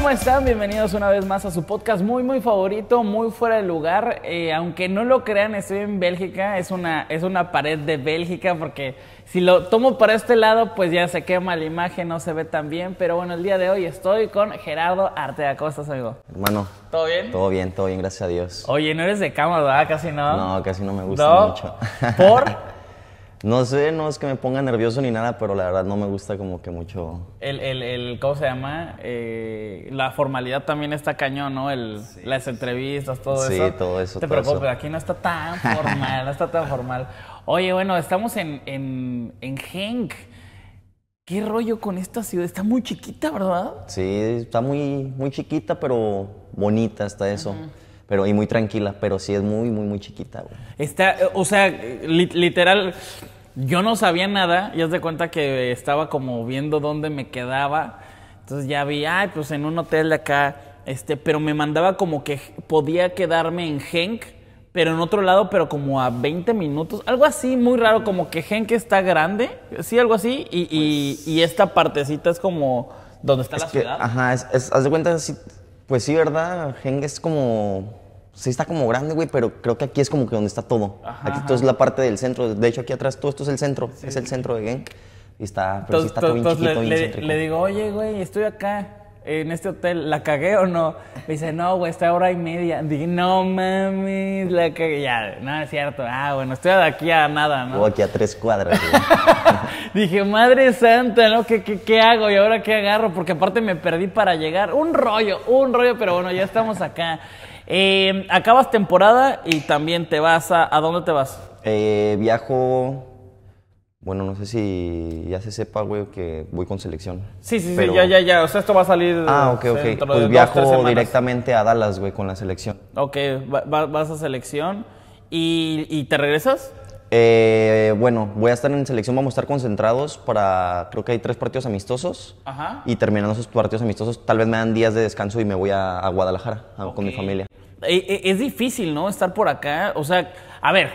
¿Cómo están? Bienvenidos una vez más a su podcast muy, muy favorito, muy fuera de lugar. Eh, aunque no lo crean, estoy en Bélgica, es una, es una pared de Bélgica porque si lo tomo para este lado, pues ya se quema la imagen, no se ve tan bien. Pero bueno, el día de hoy estoy con Gerardo Artea. ¿Cómo estás, amigo? Hermano. ¿Todo bien? Todo bien, todo bien, gracias a Dios. Oye, no eres de cámara, ¿verdad? Casi no. No, casi no me gusta mucho. ¿Por? No sé, no es que me ponga nervioso ni nada, pero la verdad no me gusta como que mucho. El, el, el ¿cómo se llama? Eh, la formalidad también está cañón, ¿no? El, Las entrevistas, todo eso. Sí, todo eso. Te preocupes, aquí no está tan formal, no está tan formal. Oye, bueno, estamos en, en, en ¿Qué rollo con esta ciudad? Está muy chiquita, ¿verdad? Sí, está muy, muy chiquita, pero bonita está eso pero y muy tranquila, pero sí es muy, muy, muy chiquita, güey. Está, o sea, literal, yo no sabía nada, y haz de cuenta que estaba como viendo dónde me quedaba, entonces ya vi, ay, pues en un hotel de acá, este, pero me mandaba como que podía quedarme en Genk, pero en otro lado, pero como a 20 minutos, algo así, muy raro, como que Genk está grande, sí, algo así, y, pues esta partecita es como donde está la ciudad. Ajá, es, de cuenta, pues sí, ¿verdad? Henk es como sí está como grande, güey, pero creo que aquí es como que donde está todo. aquí todo es la parte del centro. De hecho, aquí atrás todo esto es el centro. Es el centro de gang Y está, pero sí está todo bien chiquito, le, bien le digo, oye, güey, estoy acá en este hotel, ¿la cagué o no? Me dice, no, güey, está hora y media. Dije, no mames, la cagué. Ya, no, es cierto. Ah, bueno, estoy de aquí a nada, ¿no? O aquí a tres cuadras, Dije, madre santa, ¿no? ¿Qué, ¿Qué, qué, hago y ahora qué agarro? Porque aparte me perdí para llegar. Un rollo, un rollo, pero bueno, ya estamos acá. Eh, acabas temporada y también te vas a... ¿A dónde te vas? Eh, viajo... Bueno, no sé si ya se sepa, güey, que voy con selección. Sí, sí, sí, ya, ya, ya. O sea, esto va a salir. Ah, ok, ok. Pues viajo directamente a Dallas, güey, con la selección. Ok, vas a selección. ¿Y, te regresas? Eh, bueno, voy a estar en selección, vamos a estar concentrados para, creo que hay tres partidos amistosos. Ajá. Y terminando esos partidos amistosos, tal vez me dan días de descanso y me voy a, Guadalajara con mi familia. E, e, es difícil, ¿no? Estar por acá. O sea, a ver,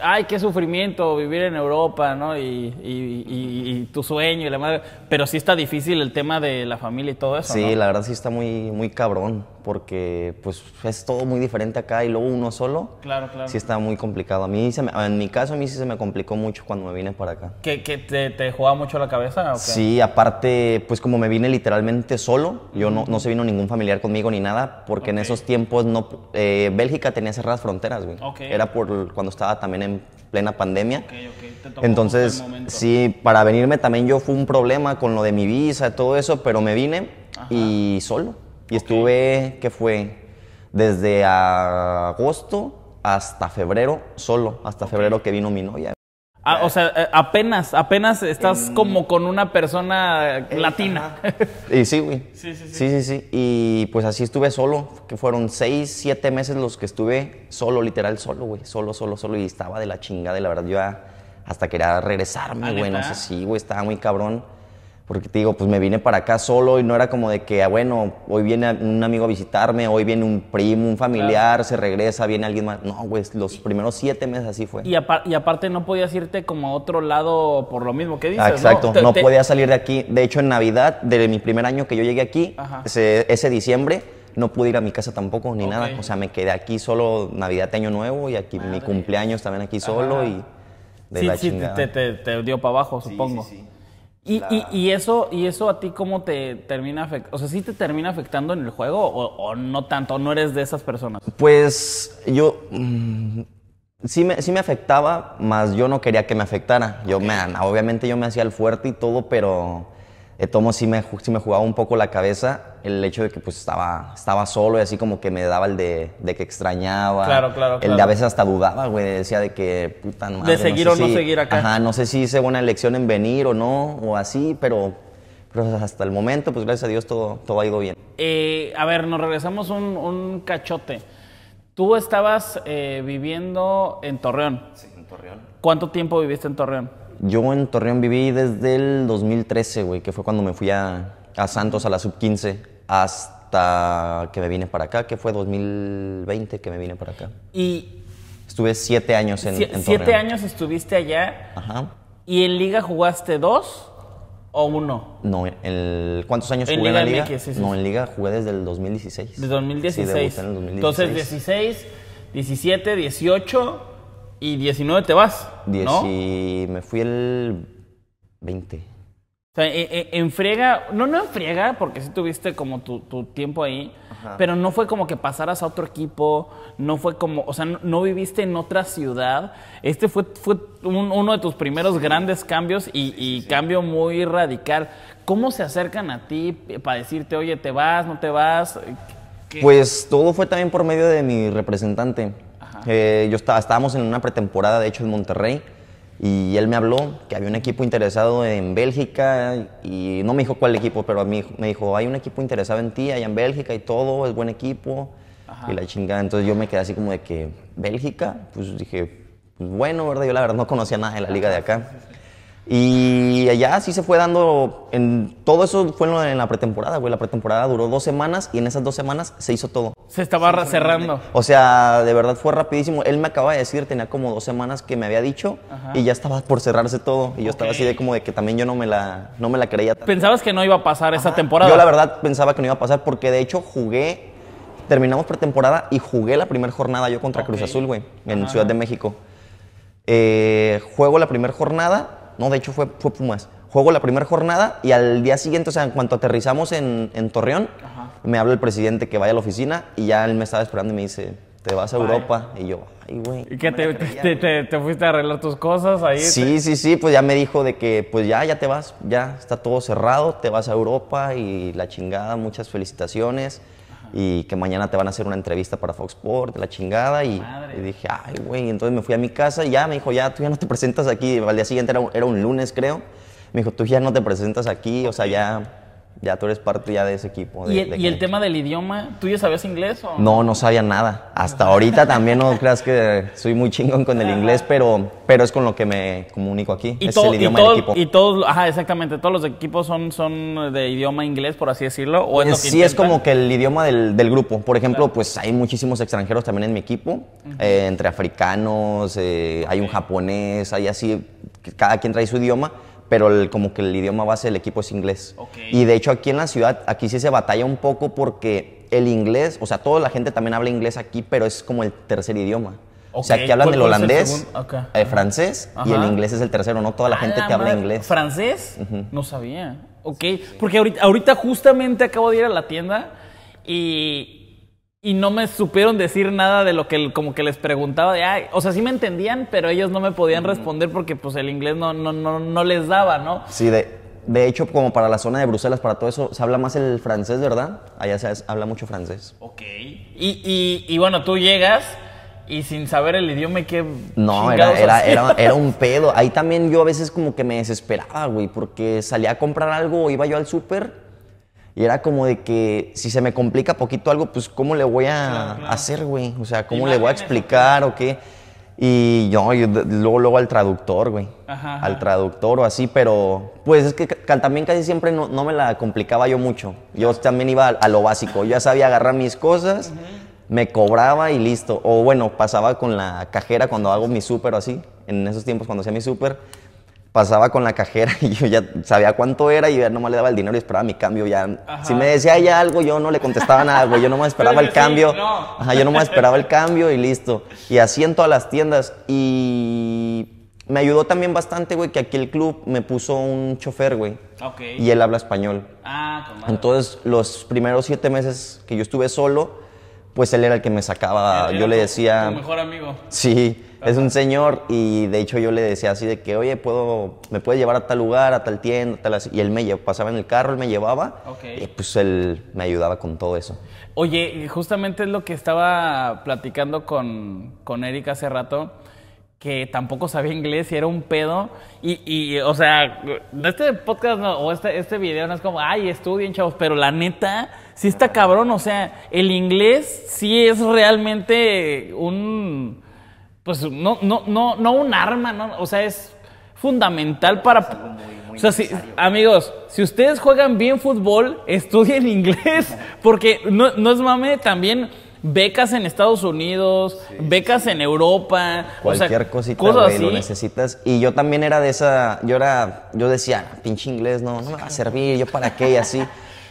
ay, qué sufrimiento vivir en Europa, ¿no? Y, tu sueño y la madre. Pero sí está difícil el tema de la familia y todo eso. Sí, la verdad sí está muy, muy cabrón porque pues es todo muy diferente acá y luego uno solo. Claro, claro. Sí está muy complicado. A mí, en mi caso, a mí sí se me complicó mucho cuando me vine para acá. ¿Que, te, te jugaba mucho la cabeza? Sí, aparte, pues como me vine literalmente solo, yo no, no se vino ningún familiar conmigo ni nada, porque en esos tiempos no, eh, Bélgica tenía cerradas fronteras, güey. Era por cuando estaba también en plena pandemia. Entonces, sí, para venirme también yo fue un problema con lo de mi visa, todo eso, pero me vine y solo. Y estuve, ¿qué fue? Desde agosto hasta febrero, solo, hasta febrero que vino mi novia. Ah, o sea, eh, apenas, apenas estás como con una persona eh, latina. Y sí, güey. Sí sí sí. Y pues así estuve solo, que fueron seis, siete meses los que estuve solo, literal, solo, güey. Solo, solo, solo. Y estaba de la chingada, de la verdad, yo hasta quería regresarme, ¿Ah, güey. No sé si, güey, estaba muy cabrón. Porque te digo, pues me vine para acá solo y no era como de que, ah, bueno, hoy viene un amigo a visitarme, hoy viene un primo, un familiar, se regresa, viene alguien más. No, güey, los primeros siete meses así fue. Y, y, aparte no podías irte como a otro lado por lo mismo que dices. Exacto, no, podía salir de aquí. De hecho, en Navidad, de mi primer año que yo llegué aquí, ese, diciembre, no pude ir a mi casa tampoco ni nada. O sea, me quedé aquí solo Navidad, Año Nuevo y aquí mi cumpleaños también aquí solo y de sí, sí, Te, dio para abajo, supongo. sí, y, eso, ¿Y eso a ti cómo te termina afectando? O sea, ¿sí te termina afectando en el juego o, no tanto? no eres de esas personas? Pues yo... Mm, sí, me, sí me afectaba, más yo no quería que me afectara. Yo, man, obviamente yo me hacía el fuerte y todo, pero Tomo sí me, sí me jugaba un poco la cabeza el hecho de que pues estaba, estaba solo y así como que me daba el de, que extrañaba. Claro, claro, El de a veces hasta dudaba, güey, decía de que puta madre. De seguir o no seguir acá. Ajá, no sé si hice buena elección en venir o no, o así, pero, pero hasta el momento, pues gracias a Dios todo, todo ha ido bien. Eh, a ver, nos regresamos un, cachote. Tú estabas eh, viviendo en Torreón. Sí, en Torreón. ¿Cuánto tiempo viviste en Torreón? Yo en Torreón viví desde el 2013, güey, que fue cuando me fui a, Santos a la sub-15, hasta que me vine para acá, que fue 2020 que me vine para acá. Y... Estuve siete años en, Torreón. Siete años estuviste allá. Ajá. ¿Y en Liga jugaste dos o uno? No, el, ¿cuántos años jugué en la Liga? No, en Liga jugué desde el 2016. ¿De 2016? Sí, el 2016. Entonces, 16, 17, 18... ¿Y 19 te vas? ¿no? y me fui el 20. O sea, e, e, en no, no enfriega, porque sí tuviste como tu, tiempo ahí, pero no fue como que pasaras a otro equipo, no fue como, o sea, no, viviste en otra ciudad. Este fue, fue uno de tus primeros grandes cambios y, cambio muy radical. ¿Cómo se acercan a ti para decirte, oye, te vas, no te vas? Pues todo fue también por medio de mi representante eh, yo estaba, estábamos en una pretemporada, de hecho, en Monterrey, y él me habló que había un equipo interesado en Bélgica, y no me dijo cuál equipo, pero a mí me dijo, hay un equipo interesado en ti allá en Bélgica y todo, es buen equipo, y la chingada. Entonces yo me quedé así como de que, ¿Bélgica? Pues dije, pues bueno, ¿verdad? Yo la verdad no conocía nada de la liga de acá. Y allá sí se fue dando, en, todo eso fue en la, pretemporada, güey. La pretemporada duró dos semanas y en esas dos semanas se hizo todo. Se estaba cerrando. O sea, de verdad fue rapidísimo. Él me acaba de decir, tenía como dos semanas que me había dicho y ya estaba por cerrarse todo. Y yo estaba así de como de que también yo no me la, no me la creía. ¿Pensabas que no iba a pasar esa temporada? Yo la verdad pensaba que no iba a pasar porque de hecho jugué, terminamos pretemporada y jugué la primera jornada yo contra Cruz Azul, güey, en Ciudad de México. Eh, juego la primera jornada no, de hecho fue, fue Pumas. Juego la primera jornada y al día siguiente, o sea, en cuanto aterrizamos en, en Torreón, me habla el presidente que vaya a la oficina y ya él me estaba esperando y me dice, te vas a Europa. Y yo, ay, güey. ¿Y qué, te, te, fuiste a arreglar tus cosas ahí? Sí, sí, sí, pues ya me dijo de que, pues ya, ya te vas, ya está todo cerrado, te vas a Europa y la chingada, muchas felicitaciones y que mañana te van a hacer una entrevista para Fox Sports, la chingada. Y, dije, ay, güey. Entonces me fui a mi casa y ya me dijo, ya tú ya no te presentas aquí. Al día siguiente era era un lunes, creo. Me dijo, tú ya no te presentas aquí, o sea, ya ya tú eres parte ya de ese equipo. ¿Y, el, tema del idioma? ¿Tú ya sabías inglés o...? No, no sabía nada. Hasta ahorita también no creas que soy muy chingón con el inglés, pero, pero es con lo que me comunico aquí. ¿Y es el idioma del equipo. Y todos, ajá, exactamente. ¿Todos los equipos son, son de idioma inglés, por así decirlo? ¿o sí, es como que el idioma del, del grupo. Por ejemplo, pues hay muchísimos extranjeros también en mi equipo, eh, entre africanos, eh, hay un japonés, hay así, cada quien trae su idioma pero el, como que el idioma base del equipo es inglés. Y de hecho aquí en la ciudad, aquí sí se batalla un poco porque el inglés, o sea, toda la gente también habla inglés aquí, pero es como el tercer idioma. O sea, aquí hablan el holandés, el eh, francés y el inglés es el tercero, no toda la gente que habla inglés. ¿Francés? No sabía. Ok, porque ahorita, ahorita justamente acabo de ir a la tienda y y no me supieron decir nada de lo que como que les preguntaba de, ay, o sea, sí me entendían, pero ellos no me podían responder porque pues el inglés no, no, no, no les daba, ¿no? Sí, de, de hecho, como para la zona de Bruselas, para todo eso, se habla más el francés, ¿verdad? Allá se habla mucho francés. Ok. Y, y, bueno, tú llegas y sin saber el idioma, ¿qué? No, era, era, era, un pedo. Ahí también yo a veces como que me desesperaba, güey, porque salía a comprar algo o iba yo al súper y era como de que si se me complica poquito algo, pues ¿cómo le voy a hacer, güey? O sea, ¿cómo le voy a explicar o qué? Y yo, luego, luego al traductor, güey. Al traductor o así, pero pues es que también casi siempre no, no me la complicaba yo mucho. Yo también iba a, lo básico. Yo ya sabía agarrar mis cosas, me cobraba y listo. O bueno, pasaba con la cajera cuando hago mi súper o así. En esos tiempos cuando hacía mi súper pasaba con la cajera y yo ya sabía cuánto era y no más le daba el dinero y esperaba mi cambio. Ya, si me decía ya algo, yo no le contestaba nada, güey. Yo no me esperaba el cambio. No. Ajá, yo nomás esperaba el cambio y listo. Y así en todas las tiendas. Y me ayudó también bastante, güey, que aquí el club me puso un chofer, güey. Okay. Y él habla español. Ah, Entonces, los primeros siete meses que yo estuve solo, pues él era el que me sacaba. Yo le decía. Tu mejor amigo. Sí es un señor y de hecho yo le decía así de que, oye, puedo, me puedes llevar a tal lugar, a tal tienda, tal y él me pasaba en el carro, él me llevaba y pues él me ayudaba con todo eso. Oye, justamente es lo que estaba platicando con, con Eric hace rato que tampoco sabía inglés y era un pedo. Y, y o sea, este podcast no, o este, este video no es como, ay, estudien, chavos, pero la neta, sí está cabrón. O sea, el inglés sí es realmente un pues no, no, no, no un arma, ¿no? O sea, es fundamental para... o sea, amigos, si ustedes juegan bien fútbol, estudien inglés, porque no, no es mame también becas en Estados Unidos, becas en Europa, cualquier cosita, lo necesitas. Y yo también era de esa, yo era, yo decía, pinche inglés, no, no me va a servir, yo para qué y así.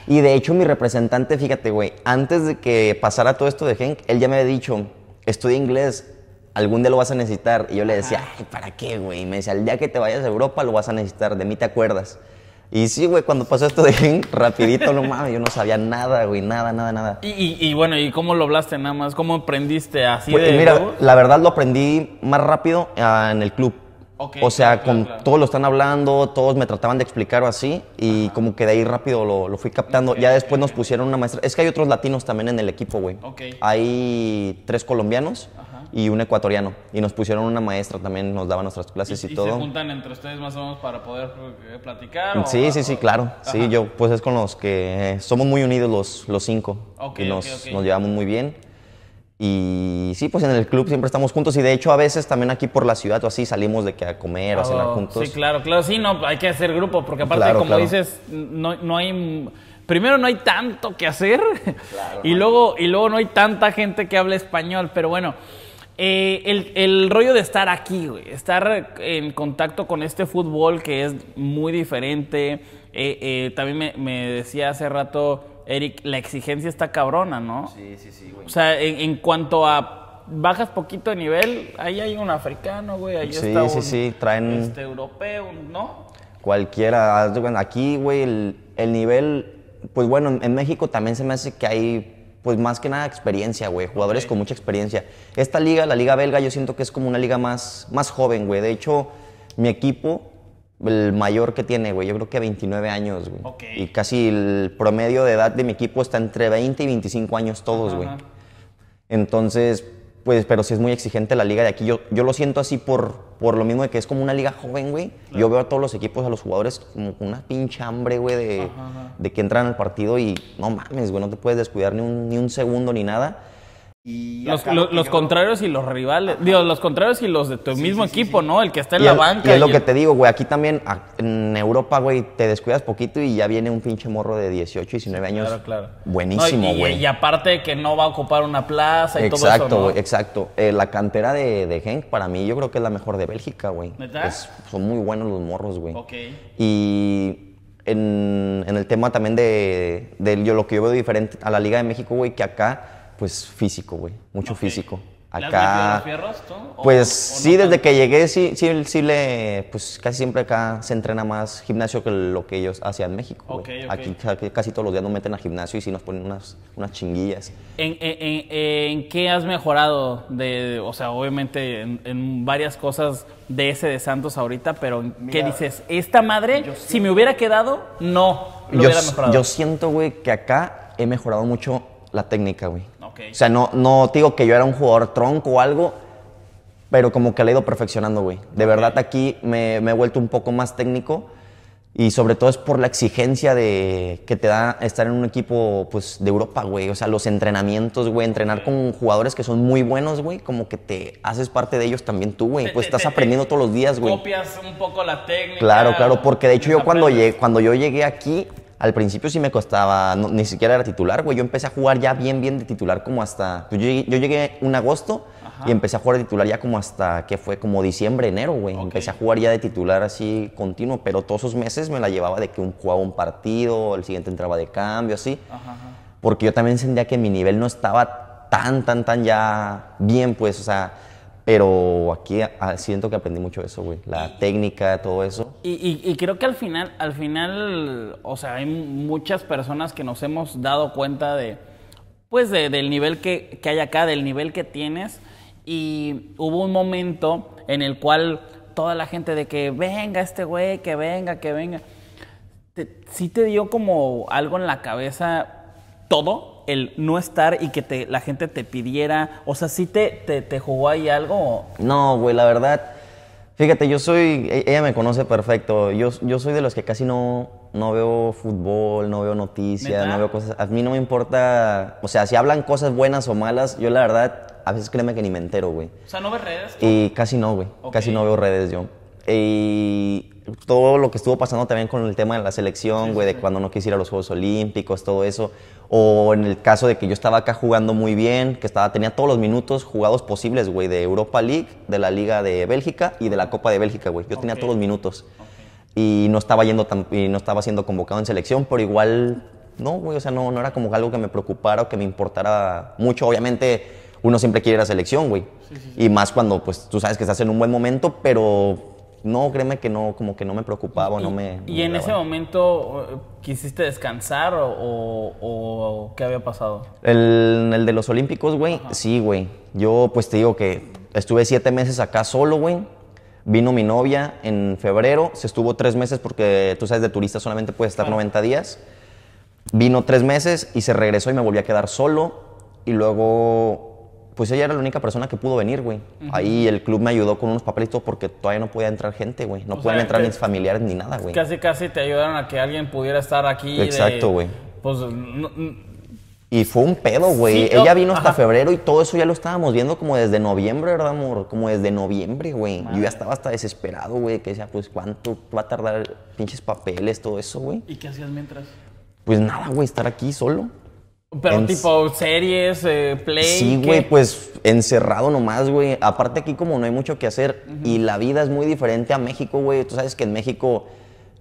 Y de hecho mi representante, fíjate, güey, antes de que pasara todo esto de Henk, él ya me había dicho, estudia inglés, algún día lo vas a necesitar. Y yo le decía, ¿para qué, güey? Y me decía, el día que te vayas a Europa lo vas a necesitar, de mí te acuerdas. Y sí, güey, cuando pasó esto de rapidito, no mames, yo no sabía nada, güey, nada, nada, nada. Y, bueno, ¿y cómo lo hablaste nada más? ¿Cómo aprendiste así pues, Mira, la verdad lo aprendí más rápido ah, en el club. o sea, con todos lo están hablando, todos me trataban de explicarlo así, y como que de ahí rápido lo, fui captando. ya después nos pusieron una maestra. Es que hay otros latinos también en el equipo, güey. Hay tres colombianos. Ajá y un ecuatoriano. Y nos pusieron una maestra también, nos daba nuestras clases y, todo. ¿Y se juntan entre ustedes más o menos para poder eh, platicar? Sí, sí, sí, claro. Sí, yo pues es con los que somos muy unidos los, los cinco. y nos, nos llevamos muy bien. Y sí, pues en el club siempre estamos juntos y de hecho a veces también aquí por la ciudad o así salimos de que a comer, o a cenar oh, juntos. Sí, claro, claro, sí, no, hay que hacer grupo porque aparte como dices, no, no hay primero no hay tanto que hacer y, luego, y luego no hay tanta gente que hable español, pero bueno, eh, el, rollo de estar aquí, güey, estar en contacto con este fútbol que es muy diferente. Eh, eh, también me, decía hace rato, Eric, la exigencia está cabrona, ¿no? Sí, sí, sí, güey. O sea, en, cuanto a bajas poquito de nivel, ahí hay un africano, güey, ahí sí, está sí, un, sí, traen... este europeo, ¿no? Cualquiera, aquí, güey, el nivel, pues bueno, en México también se me hace que hay pues más que nada experiencia, güey, jugadores con mucha experiencia. Esta liga, la liga belga, yo siento que es como una liga más, más joven, güey. De hecho, mi equipo, el mayor que tiene, güey, yo creo que 29 años, güey. Y casi el promedio de edad de mi equipo está entre 20 y 25 años todos, güey. Entonces, pues, pero sí es muy exigente la liga de aquí. Yo, yo lo siento así por, por lo mismo de que es como una liga joven, güey. Yo veo a todos los equipos, a los jugadores, como con una pinche hambre, güey, de, de que entran al partido y no mames, güey, no te puedes descuidar ni un, ni un segundo ni nada los, contrarios y los rivales, dios, digo, los contrarios y los de tu mismo equipo, ¿no? El que está en la banca. Y es lo que te digo, güey, aquí también, en Europa, güey, te descuidas poquito y ya viene un pinche morro de 18, 19 años. Claro, claro. Buenísimo, güey. y, aparte que no va a ocupar una plaza y todo eso. Exacto, güey, exacto. Eh, la cantera de, de Henk, para mí, yo creo que es la mejor de Bélgica, güey. Son muy buenos los morros, güey. Ok. Y. En, el tema también de, de, yo, lo que yo veo diferente a la Liga de México, güey, que acá pues físico, güey, mucho físico. Acá, ¿Las fierros tú? pues sí, desde que llegué sí, sí, sí le, pues casi siempre acá se entrena más gimnasio que lo que ellos hacían en México. Aquí casi todos los días nos meten a gimnasio y sí nos ponen unas, unas chinguillas. ¿En, en, qué has mejorado? De, o sea, obviamente en, varias cosas de ese de Santos ahorita, pero ¿qué dices? Esta madre, si me hubiera quedado, no. yo, hubiera mejorado. yo siento, güey, que acá he mejorado mucho la técnica, güey. O sea, no, no digo que yo era un jugador tronco o algo, pero como que le he ido perfeccionando, güey. De verdad aquí me, he vuelto un poco más técnico y sobre todo es por la exigencia de que te da estar en un equipo pues de Europa, güey. O sea, los entrenamientos, güey, entrenar con jugadores que son muy buenos, güey, como que te haces parte de ellos también tú, güey. Pues estás aprendiendo todos los días, güey. Copias un poco la técnica. Claro, claro, porque de hecho yo cuando llegué, cuando yo llegué aquí al principio sí me costaba, ni siquiera era titular, güey. Yo empecé a jugar ya bien, bien de titular como hasta... Pues, yo, llegué, un agosto y empecé a jugar de titular ya como hasta, que fue como diciembre, enero, güey. Empecé a jugar ya de titular así continuo, pero todos esos meses me la llevaba de que un, jugaba un partido, el siguiente entraba de cambio, así. Ajá. Porque yo también sentía que mi nivel no estaba tan, tan, tan ya bien, pues, o sea pero aquí siento que aprendí mucho eso, güey. La técnica, todo eso. Y, creo que al final, al final, o sea, hay muchas personas que nos hemos dado cuenta de, pues, del nivel que, hay acá, del nivel que tienes. Y hubo un momento en el cual toda la gente de que venga este güey, que venga, que venga. ¿Sí te dio como algo en la cabeza todo? el no estar y que te, la gente te pidiera? O sea, ¿sí te, te, jugó ahí algo? No, güey, la verdad. Fíjate, yo soy, e, ella me conoce perfecto, yo, yo soy de los que casi no, no veo fútbol, no veo noticias, no veo cosas, a mí no me importa, o sea, si hablan cosas buenas o malas, yo la verdad, a veces créeme que ni me entero, güey. O sea, ¿no ves redes? Y casi no, güey, casi no veo redes yo. Y todo lo que estuvo pasando también con el tema de la selección, güey, de cuando no quisiera los Juegos Olímpicos, todo eso. O en el caso de que yo estaba acá jugando muy bien, que estaba, tenía todos los minutos jugados posibles, güey, de Europa League, de la Liga de Bélgica y de la Copa de Bélgica, güey. Yo tenía todos los minutos. Y no estaba yendo y no estaba siendo convocado en selección, pero igual, no, güey, o sea, no, no era como algo que me preocupara o que me importara mucho. Obviamente, uno siempre quiere ir a selección, güey. Y más cuando, pues, tú sabes que estás en un buen momento, pero no, créeme que no, como que no me preocupaba, no me... ¿Y en ese momento quisiste descansar o, qué había pasado? El, el de los Olímpicos, güey, sí, güey. Yo pues te digo que estuve siete meses acá solo, güey. Vino mi novia en febrero, se estuvo tres meses porque tú sabes, de turista solamente puedes estar 90 días. Vino tres meses y se regresó y me volví a quedar solo. Y luego pues ella era la única persona que pudo venir, güey. Ahí el club me ayudó con unos papelitos porque todavía no podía entrar gente, güey. No pueden entrar mis familiares ni nada, güey. Casi, casi te ayudaron a que alguien pudiera estar aquí. Exacto, güey. Pues. y fue un pedo, güey. ella vino hasta febrero y todo eso ya lo estábamos viendo como desde noviembre, ¿verdad, amor? Como desde noviembre, güey. Yo ya estaba hasta desesperado, güey, que decía, pues, ¿cuánto va a tardar pinches papeles, todo eso, güey? ¿Y qué hacías mientras? Pues nada, güey, estar aquí solo. Pero tipo series, eh, play. Sí, güey, pues encerrado nomás, güey. Aparte aquí como no hay mucho que hacer y la vida es muy diferente a México, güey. Tú sabes que en México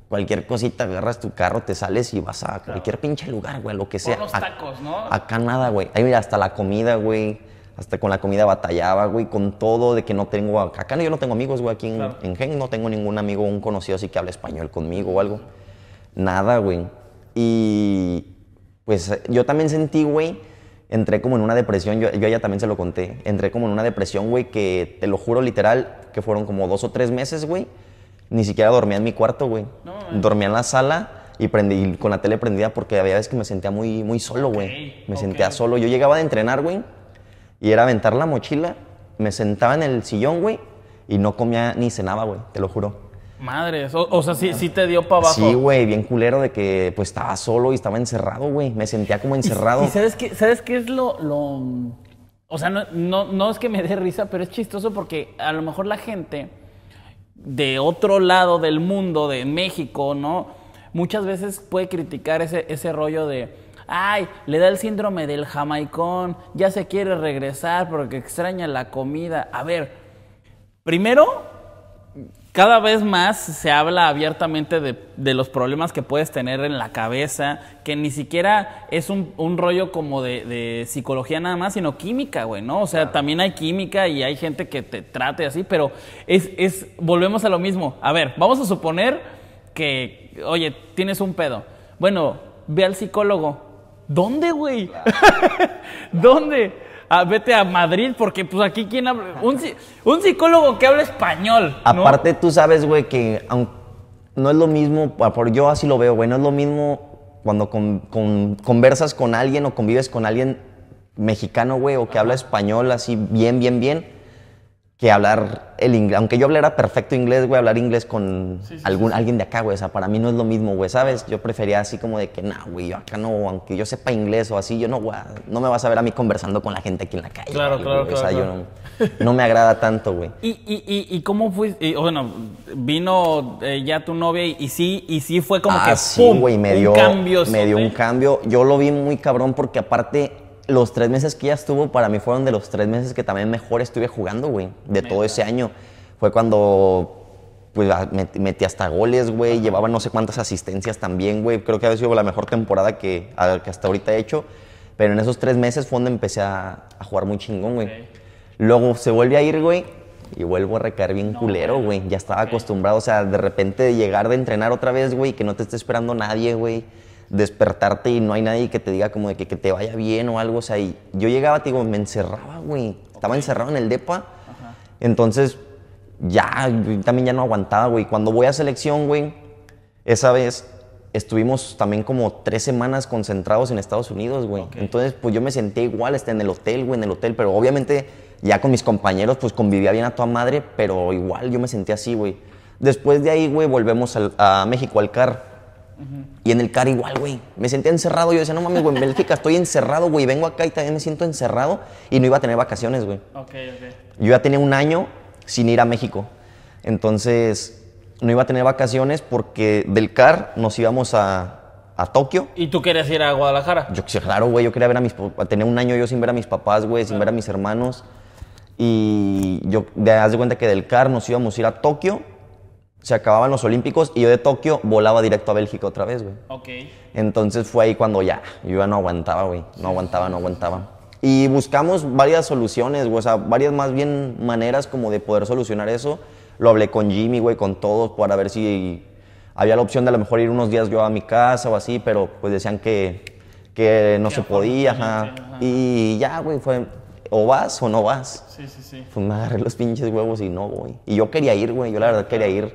cualquier cosita, agarras tu carro, te sales y vas a cualquier pinche lugar, güey, lo que sea. Por los tacos, ¿no? Acá nada, güey. Ahí mira, hasta la comida, güey. Hasta con la comida batallaba, güey, con todo de que no tengo... Acá yo no tengo amigos, güey, aquí en, Gen no tengo ningún amigo, un conocido así que hable español conmigo o algo. Nada, güey. Y pues yo también sentí, güey, entré como en una depresión, yo, yo, ella también se lo conté, entré como en una depresión, güey, que te lo juro literal, que fueron como dos o tres meses, güey, ni siquiera dormía en mi cuarto, güey. dormía en la sala y prendí con la tele prendida porque había veces que me sentía muy, muy solo, güey. me sentía solo. Yo llegaba de entrenar, güey, y era aventar la mochila, me sentaba en el sillón, güey, y no comía ni cenaba, güey, te lo juro. Madre, o, sea, sí, sí, te dio para abajo. Sí, güey, bien culero de que pues estaba solo y estaba encerrado, güey. Me sentía como encerrado. ¿Y, sabes qué, sabes qué es lo, lo... O sea, no, es que me dé risa, pero es chistoso porque a lo mejor la gente de otro lado del mundo, de México, ¿no? Muchas veces puede criticar ese, ese rollo de, ay, le da el síndrome del jamaicón, ya se quiere regresar porque extraña la comida. A ver, primero, cada vez más se habla abiertamente de, los problemas que puedes tener en la cabeza, que ni siquiera es un, rollo como de, psicología nada más, sino química, güey, ¿no? O sea, también hay química y hay gente que te trate así, pero es, es, volvemos a lo mismo. A ver, vamos a suponer que, oye, tienes un pedo. Bueno, ve al psicólogo. ¿Dónde, güey? ¿Dónde? a, ah, vete a Madrid, porque pues aquí quién habla. Un, psicólogo que habla español. Aparte, tú sabes, güey, que no es lo mismo, ah, por yo así lo veo, güey, no es lo mismo cuando conversas con alguien o convives con alguien mexicano, güey, o que habla español así bien, bien, bien que hablar el inglés. Aunque yo hablara perfecto inglés, güey, hablar inglés con alguien de acá, güey. O sea, para mí no es lo mismo, güey, ¿sabes? Yo prefería así como de que, no, güey, yo acá no, aunque yo sepa inglés o así, yo no, güey, no me vas a ver a mí conversando con la gente aquí en la calle. Claro, claro, claro. O sea, yo no, me agrada tanto, güey. ¿Y, y, y, cómo fue? bueno, vino eh, ya tu novia y, sí, y sí fue como ah, que, sí, güey, me dio, un cambio. Me dio un cambio. Yo lo vi muy cabrón porque aparte los tres meses que ya estuvo, para mí fueron de los tres meses que también mejor estuve jugando, güey, de todo ese año. Fue cuando pues ah, metí hasta goles, güey, llevaba no sé cuántas asistencias también, güey. Creo que ha sido la mejor temporada que, que hasta ahorita he hecho. Pero en esos tres meses fue donde empecé a, jugar muy chingón, güey. Luego se vuelve a ir, güey, y vuelvo a recaer bien culero, güey. Ya estaba acostumbrado, o sea, de repente de llegar de entrenar otra vez, güey, que no te esté esperando nadie, güey despertarte y no hay nadie que te diga como de que, te vaya bien o algo. O sea, y yo llegaba, te digo, me encerraba, güey. Estaba encerrado en el DEPA. Entonces, ya, también ya no aguantaba, güey. Cuando voy a selección, güey, esa vez estuvimos también como tres semanas concentrados en Estados Unidos, güey. Entonces, pues yo me senté igual, hasta en el hotel, güey, en el hotel. Pero obviamente ya con mis compañeros, pues convivía bien a toda madre, pero igual yo me sentía así, güey. Después de ahí, güey, volvemos a México, al CAR. Y en el CAR igual, güey. Me sentía encerrado. Yo decía, no mames, güey, en Bélgica estoy encerrado, güey. Vengo acá y también me siento encerrado. Y no iba a tener vacaciones, güey. Ok, ok. Yo ya tenía un año sin ir a México. Entonces, no iba a tener vacaciones porque del CAR nos íbamos a, a Tokio. ¿Y tú querías ir a Guadalajara? Yo, claro, güey. Yo quería ver a mis un año yo sin ver a mis papás, güey, sin ver a mis hermanos. Y yo, te das de cuenta que del CAR nos íbamos a ir a Tokio se acababan los Olímpicos y yo de Tokio volaba directo a Bélgica otra vez, güey. Ok. Entonces fue ahí cuando ya, yo ya no aguantaba, güey. No aguantaba, no aguantaba. Y buscamos varias soluciones, güey. O sea, varias más bien maneras como de poder solucionar eso. Lo hablé con Jimmy, güey, con todos, para ver si había la opción de a lo mejor ir unos días yo a mi casa o así, pero pues decían que, que no se podía, ajá. Y ya, güey, fue, o vas o no vas. Sí, sí, sí. Pues me agarré los pinches huevos y no voy. Y yo quería ir, güey, yo la verdad quería ir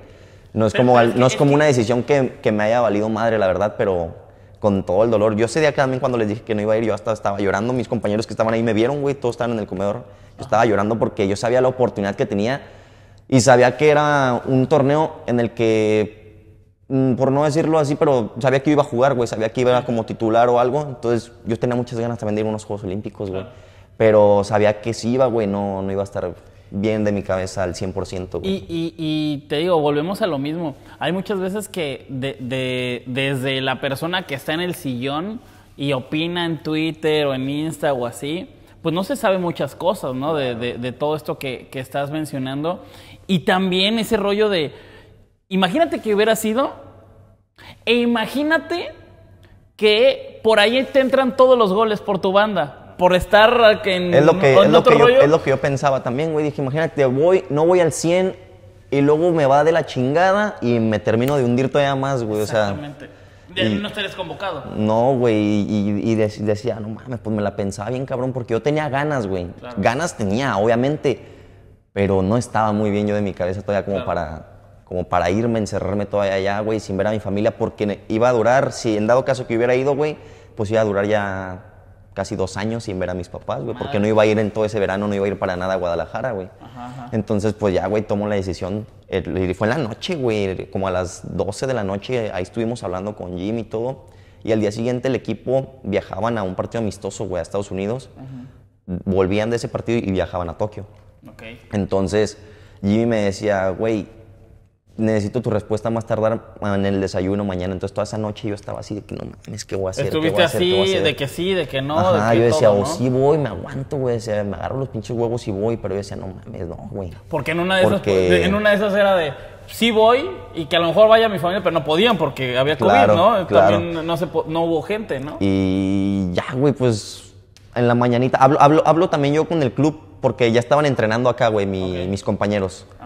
no es como, no es como una decisión que, me haya valido madre, la verdad, pero con todo el dolor. Yo ese día también cuando les dije que no iba a ir, yo hasta estaba llorando. Mis compañeros que estaban ahí me vieron, güey, todos estaban en el comedor. Yo estaba llorando porque yo sabía la oportunidad que tenía y sabía que era un torneo en el que, mm, por no decirlo así, pero sabía que iba a jugar, güey, sabía que iba a como titular o algo. Entonces yo tenía muchas ganas también de ir a unos Juegos Olímpicos, güey. Pero sabía que si iba, güey, no, no iba a estar bien de mi cabeza al 100%. Y, te digo, volvemos a lo mismo. Hay muchas veces que de, desde la persona que está en el sillón y opina en Twitter o en Insta o así, pues no se sabe muchas cosas, ¿no? De, todo esto que, que estás mencionando. Y también ese rollo de, imagínate que hubiera sido, e imagínate que por ahí te entran todos los goles por tu banda por estar en, lo que, es lo que Yo, es lo que yo pensaba también, güey. Dije, imagínate, voy, no voy al 100 y luego me va de la chingada y me termino de hundir todavía más, güey. Exactamente. O sea, no estarías convocado. No, güey. Y, decía, no mames, pues me la pensaba bien, cabrón, porque yo tenía ganas, güey. Ganas tenía, obviamente, pero no estaba muy bien yo de mi cabeza todavía como para como para irme, encerrarme todavía allá, güey, sin ver a mi familia, porque iba a durar, si en dado caso que hubiera ido, güey, pues iba a durar ya casi dos años sin ver a mis papás, güey, porque no iba a ir en todo ese verano, no iba a ir para nada a Guadalajara, güey. Entonces, pues ya, güey, tomo la decisión. fue en la noche, güey, como a las 12 de la noche, ahí estuvimos hablando con Jim y todo. Y al día siguiente el equipo viajaban a un partido amistoso, güey, a Estados Unidos. Volvían de ese partido y viajaban a Tokio. Entonces, Jimmy me decía, güey, necesito tu respuesta más tardar en el desayuno mañana. Entonces toda esa noche yo estaba así de que no mames, ¿qué voy a hacer? Estuviste así, de que sí, de que no. de que yo decía, o oh, sí voy, me aguanto, güey. O sea, me agarro los pinches huevos y voy, pero yo decía, no mames, no, güey. Porque en una de esas, en una de esas era de sí voy y que a lo mejor vaya mi familia, pero no podían porque había COVID, ¿no? También no, se hubo gente, ¿no? Y ya, güey, pues en la mañanita. Hablo, hablo, hablo también yo con el club porque ya estaban entrenando acá, güey, mis compañeros. Ah.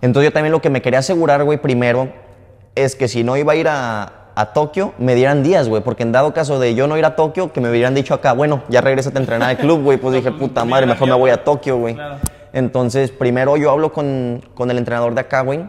Entonces yo también lo que me quería asegurar, güey, primero, es que si no iba a ir a, Tokio, me dieran días, güey, porque en dado caso de yo no ir a Tokio, que me hubieran dicho acá, bueno, ya regresa a entrenar al club, güey, pues dije, puta madre, mejor me voy a Tokio, güey. Entonces, primero yo hablo con, el entrenador de acá, güey,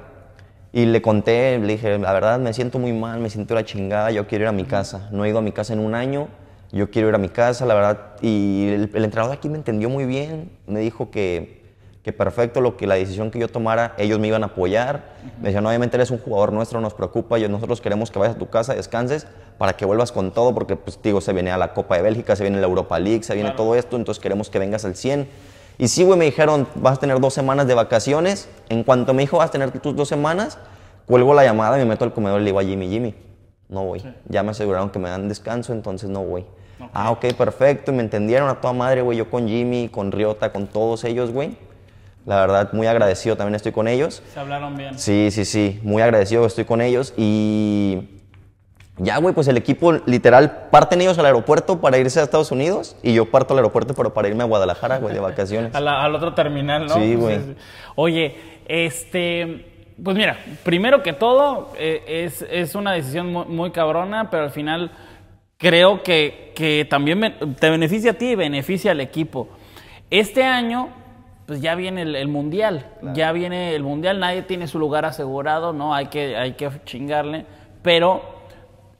y le conté, le dije, la verdad me siento muy mal, me siento la chingada, yo quiero ir a mi casa. No he ido a mi casa en un año, yo quiero ir a mi casa, la verdad. Y el entrenador de aquí me entendió muy bien, me dijo que que perfecto, lo que la decisión que yo tomara, ellos me iban a apoyar. Me decían, obviamente eres un jugador nuestro, nos preocupa, yo, nosotros queremos que vayas a tu casa, descanses, para que vuelvas con todo, porque pues digo, se viene a la Copa de Bélgica, se viene la Europa League, se viene todo esto, entonces queremos que vengas al 100. Y sí, güey, me dijeron, vas a tener dos semanas de vacaciones. En cuanto me dijo, vas a tener tus dos semanas, cuelgo la llamada, me meto al comedor y le digo a Jimmy, Jimmy, no voy. Ya me aseguraron que me dan descanso, entonces no voy. Ah, ok, perfecto. Y me entendieron a toda madre, güey. Yo con Jimmy, con Riota, con todos ellos, güey. La verdad, muy agradecido también estoy con ellos. Se hablaron bien. Sí, sí, sí, muy agradecido estoy con ellos. Y ya, güey, pues el equipo literal parten ellos al aeropuerto para irse a Estados Unidos y yo parto al aeropuerto para irme a Guadalajara, güey, de vacaciones. al, otro terminal, ¿no? Sí, güey. Oye, este... Pues mira, primero que todo, eh, es, una decisión muy, cabrona, pero al final creo que, que también te beneficia a ti y beneficia al equipo. Este año pues ya viene el, mundial, ya viene el mundial, nadie tiene su lugar asegurado, ¿no? Hay que, hay que chingarle, pero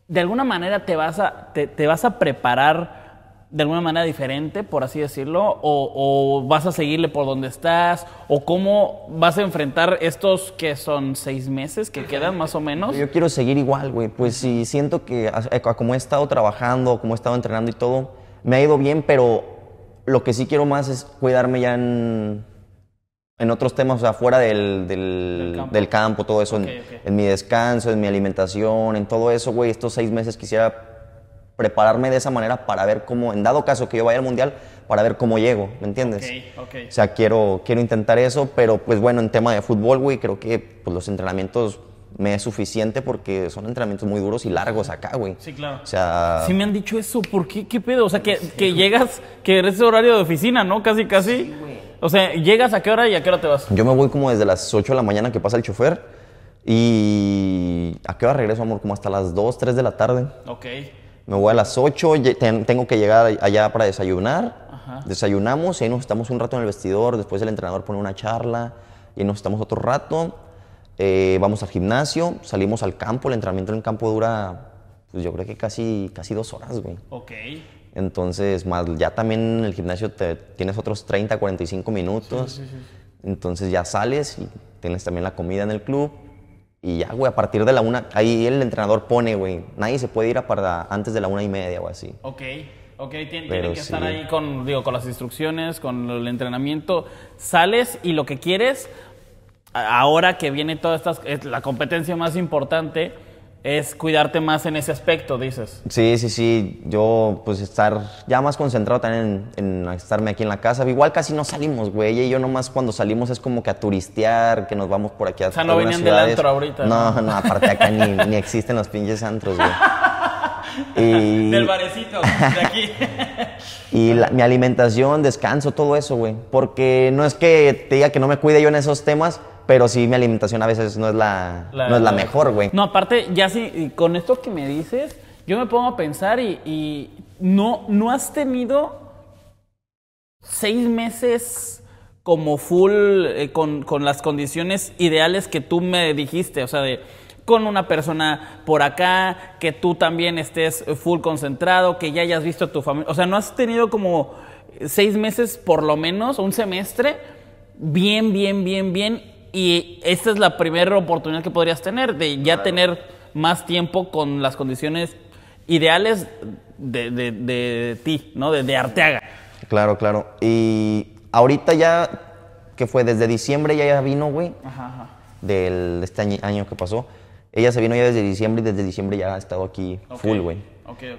de alguna manera te vas a, te, vas a preparar de alguna manera diferente, por así decirlo, o, vas a seguirle por donde estás, o cómo vas a enfrentar estos que son seis meses que quedan más o menos. Yo quiero seguir igual, güey, pues sí, siento que como he estado trabajando, como he estado entrenando y todo, me ha ido bien, pero lo que sí quiero más es cuidarme ya en, otros temas, o sea, fuera del, campo. todo eso, en, mi descanso, en mi alimentación, en todo eso, güey, estos seis meses quisiera prepararme de esa manera para ver cómo, en dado caso que yo vaya al mundial, para ver cómo llego, ¿me entiendes? Okay, o sea, quiero, quiero intentar eso, pero pues bueno, en tema de fútbol, güey, creo que pues, los entrenamientos me es suficiente porque son entrenamientos muy duros y largos acá, güey. Sí, claro. O sea... Sí me han dicho eso, ¿por qué? ¿Qué pedo? O sea, que, que llegas, que eres horario de oficina, ¿no? Casi, casi. o sea, ¿llegas a qué hora y a qué hora te vas? Yo me voy como desde las 8 de la mañana que pasa el chofer y... ¿A qué hora regreso, amor? Como hasta las 2, 3 de la tarde. Ok. Me voy a las 8, tengo que llegar allá para desayunar. Desayunamos y ahí nos estamos un rato en el vestidor, después el entrenador pone una charla y nos estamos otro rato eh, vamos al gimnasio, salimos al campo, el entrenamiento en el campo dura, pues yo creo que casi, casi dos horas, güey. Ok. Entonces, más ya también en el gimnasio te, tienes otros 30, 45 minutos. Sí, sí, sí. Entonces ya sales y tienes también la comida en el club. Y ya, güey, a partir de la una, ahí el entrenador pone, güey, nadie se puede ir a para antes de la una y media o así. Ok. Ok, tiene que estar ahí con, digo, con las instrucciones, con el entrenamiento. Sales y lo que quieres, ahora que viene toda esta, la competencia más importante es cuidarte más en ese aspecto, dices. Sí, sí, sí. Yo, pues, estar ya más concentrado también en, estarme aquí en la casa. Igual casi no salimos, güey. Y yo nomás cuando salimos es como que a turistear, que nos vamos por aquí a O sea, no venían del antro ahorita. No, no, aparte acá ni, existen los pinches antros, güey. Del barecito, de aquí. y mi alimentación, descanso, todo eso, güey. Porque no es que te diga que no me cuide yo en esos temas, pero sí mi alimentación a veces no es la, no es la mejor, güey. No, aparte, ya sí, con esto que me dices, yo me pongo a pensar y, no, no has tenido seis meses como full eh, con, con, las condiciones ideales que tú me dijiste, o sea, de con una persona por acá, que tú también estés full concentrado, que ya hayas visto a tu familia, o sea, no has tenido como seis meses por lo menos, un semestre, bien, bien, bien, bien, y esta es la primera oportunidad que podrías tener, de ya tener más tiempo con las condiciones ideales de, de, ti, ¿no? De, Arteaga. Claro, claro. Y ahorita ya, que fue desde diciembre, ya, ya vino, güey, del este año, año que pasó. Ella se vino ya desde diciembre y desde diciembre ya ha estado aquí full, güey.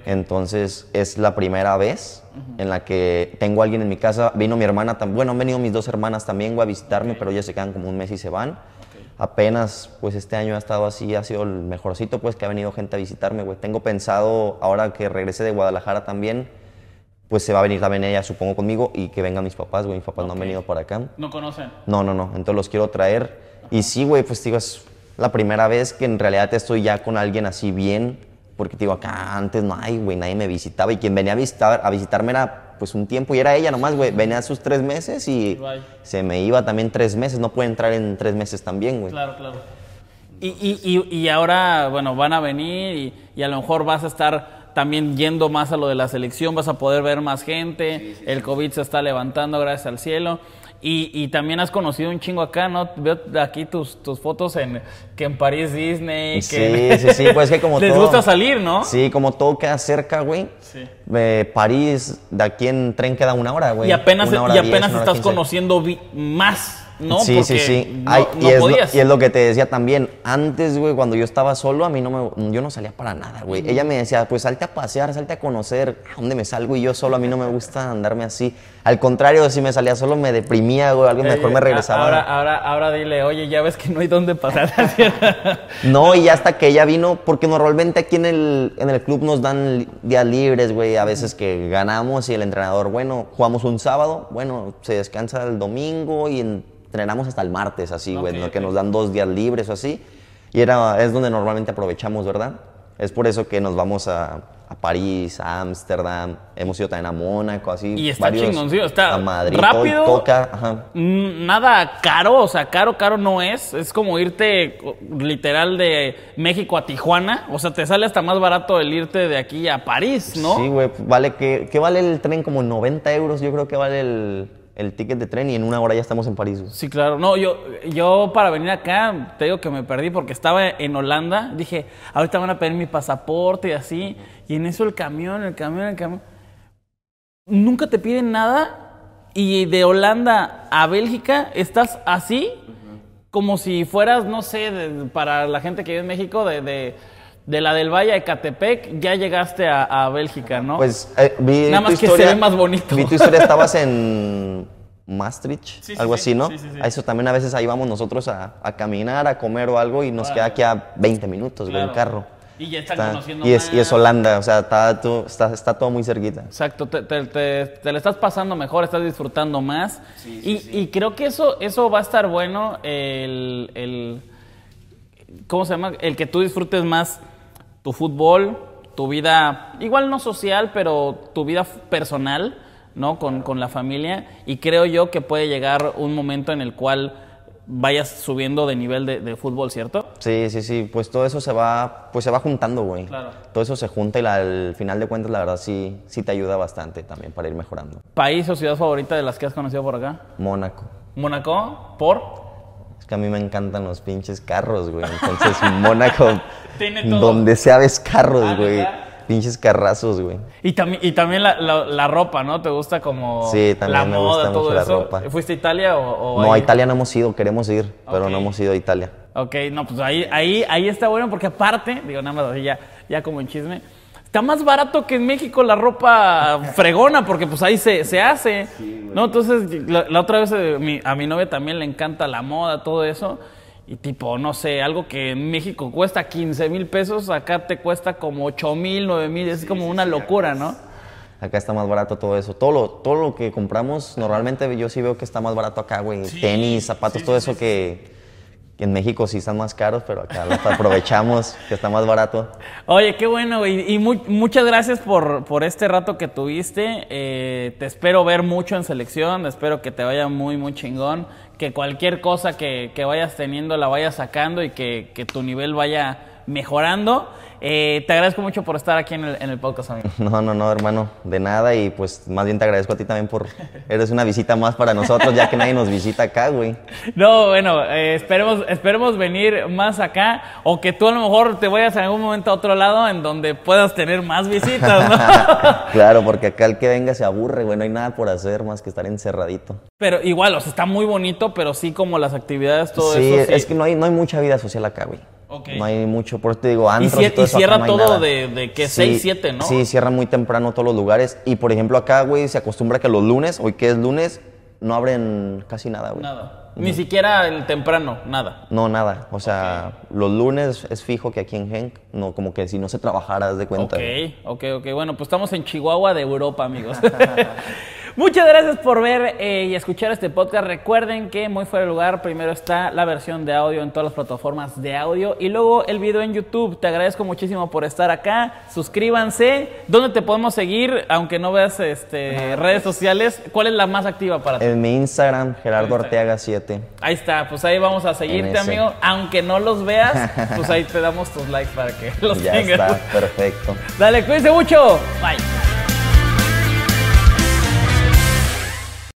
Entonces es la primera vez en la que tengo alguien en mi casa. Vino mi hermana, también. bueno, han venido mis dos hermanas también güey, a visitarme, pero ellas se quedan como un mes y se van. Apenas, pues este año ha estado así, ha sido el mejorcito, pues que ha venido gente a visitarme, güey. Tengo pensado, ahora que regrese de Guadalajara también, pues se va a venir también ella, supongo, conmigo y que vengan mis papás, güey. Mis papás no han venido para acá. ¿No conocen? No, no, no. Entonces los quiero traer. Y sí, güey, pues digo, la primera vez que en realidad estoy ya con alguien así bien, porque te digo, acá antes no hay, güey, nadie me visitaba y quien venía a, visitar, a visitarme era pues un tiempo y era ella nomás, güey, venía sus tres meses y se me iba también tres meses, no puede entrar en tres meses también, güey. Claro, claro. Y, y, y, ahora, bueno, van a venir y, a lo mejor vas a estar también yendo más a lo de la selección, vas a poder ver más gente, el COVID se está levantando gracias al cielo. Y, también has conocido un chingo acá, ¿no? Veo aquí tus, fotos en que en París Disney. sí, sí, sí, pues que como Les gusta salir, ¿no? Sí, como todo queda cerca, güey. Sí. Eh, París, de aquí en tren queda una hora, güey. Y apenas, y apenas estás conociendo más. ¿no? Sí, sí, sí. y, es lo, y, es lo, que te decía también. Antes, güey, cuando yo estaba solo, a mí no me, yo no salía para nada, güey. Ella me decía, pues salte a pasear, salte a conocer. ¿A dónde me salgo? Y yo solo, a mí no me gusta andarme así. Al contrario, si me salía solo me deprimía, güey, algo mejor me regresaba. Ahora, ahora, ahora dile, oye, ya ves que no hay dónde pasar. no, y hasta que ella vino, porque normalmente aquí en el, club nos dan días libres, güey, a veces que ganamos y el entrenador, bueno, jugamos un sábado, bueno, se descansa el domingo y entrenamos hasta el martes, así, güey, que nos dan dos días libres o así. Y era, es donde normalmente aprovechamos, ¿verdad? Es por eso que nos vamos a, a París, a Ámsterdam, hemos ido también a Mónaco, así. Y está varios, está Madrid, rápido, nada caro, o sea, caro, caro no es, es como irte literal de México a Tijuana, o sea, te sale hasta más barato el irte de aquí a París, ¿no? Sí, güey, vale, que vale el tren como 90 euros, yo creo que vale el el ticket de tren y en una hora ya estamos en París. Sí, claro. No, yo, yo para venir acá, te digo que me perdí porque estaba en Holanda. Dije, ahorita van a pedir mi pasaporte y así. Y en eso el camión, el camión, el camión. Nunca te piden nada. Y de Holanda a Bélgica estás así, como si fueras, no sé, para la gente que vive en México, de de la del Valle de Catepec, ya llegaste a, Bélgica, ¿no? Pues eh, vi Nada más que se ve más bonito. Vi tu historia, estabas en Maastricht, algo así, ¿no? Sí, a eso también a veces ahí vamos nosotros a, caminar, a comer o algo y nos queda aquí a 20 minutos, claro. en carro. Y ya estás conociendo y es, y es Holanda, o sea, está, todo muy cerquita. Exacto, te, te, lo estás pasando mejor, estás disfrutando más. Y, y, creo que eso, eso va a estar bueno, el, el, ¿cómo se llama? El que tú disfrutes más tu fútbol, tu vida, igual no social, pero tu vida personal, ¿no? Con, la familia. Y creo yo que puede llegar un momento en el cual vayas subiendo de nivel de, fútbol, ¿cierto? Sí, sí, sí, pues todo eso se va, pues se va juntando, güey. Claro. Todo eso se junta y al final de cuentas, la verdad, sí, sí te ayuda bastante también para ir mejorando. ¿País o ciudad favorita de las que has conocido por acá? Mónaco. ¿Mónaco? ¿Por? que a mí me encantan los pinches carros, güey. Entonces, Mónaco, donde sea ves carros, ah, güey. Pinches carrazos, güey. Y, y también la, ropa, ¿no? ¿Te gusta como sí, también me gusta mucho La ropa. ¿Fuiste a Italia o, No, a Italia no hemos ido, queremos ir, pero no hemos ido a Italia. Ok, no, pues ahí, ahí, ahí está bueno porque aparte, digo nada más ya, ya como en chisme, está más barato que en México la ropa fregona, porque pues ahí se, hace. ¿no? Entonces, la, otra vez eh, a mi novia también le encanta la moda, todo eso. Y tipo, no sé, algo que en México cuesta 15 mil pesos, acá te cuesta como 8 mil, 9 mil, es como una locura, ¿no? Acá está más barato todo eso. Todo lo, todo lo que compramos, normalmente yo sí veo que está más barato acá, güey. Tenis, zapatos, todo eso que en México sí están más caros, pero acá los aprovechamos, que está más barato. Oye, qué bueno, Y muchas gracias por, este rato que tuviste. Eh, te espero ver mucho en selección, espero que te vaya muy, muy chingón. Que cualquier cosa que, vayas teniendo la vayas sacando y que tu nivel vaya mejorando. Eh, te agradezco mucho por estar aquí en el, podcast, amigo. No, no, no, hermano, de nada. Y pues más bien te agradezco a ti también por. Eres una visita más para nosotros, ya que nadie nos visita acá, güey. No, bueno, eh, esperemos, esperemos venir más acá o que tú a lo mejor te vayas en algún momento a otro lado en donde puedas tener más visitas, ¿no? claro, porque acá el que venga se aburre, güey. No hay nada por hacer más que estar encerradito. Pero igual, o sea, está muy bonito, pero sí como las actividades, todo eso. Sí, es que no hay, no hay mucha vida social acá, güey. No hay mucho, por eso te digo, antros y, y cierra todo de, que 6, 7, ¿no? Sí, cierra muy temprano todos los lugares. Y por ejemplo, acá, güey, se acostumbra que los lunes, hoy que es lunes, no abren casi nada, güey. Nada. Ni siquiera el temprano, nada. No, nada. O sea, los lunes es fijo que aquí en Genk, no, como que si no se trabajara, das de cuenta. Ok, ok, ok. Bueno, pues estamos en Chihuahua de Europa, amigos. Muchas gracias por ver eh, y escuchar este podcast. Recuerden que muy fuera de lugar, primero está la versión de audio en todas las plataformas de audio y luego el video en YouTube. Te agradezco muchísimo por estar acá. Suscríbanse. ¿Dónde te podemos seguir? Aunque no veas este, redes sociales, ¿cuál es la más activa para ti? En mi Instagram, Gerardo Ortega 7. Ahí está, pues ahí vamos a seguirte, amigo. Aunque no los veas, pues ahí te damos tus likes para que los ya tengas. está, perfecto. Dale, cuídense mucho. Bye.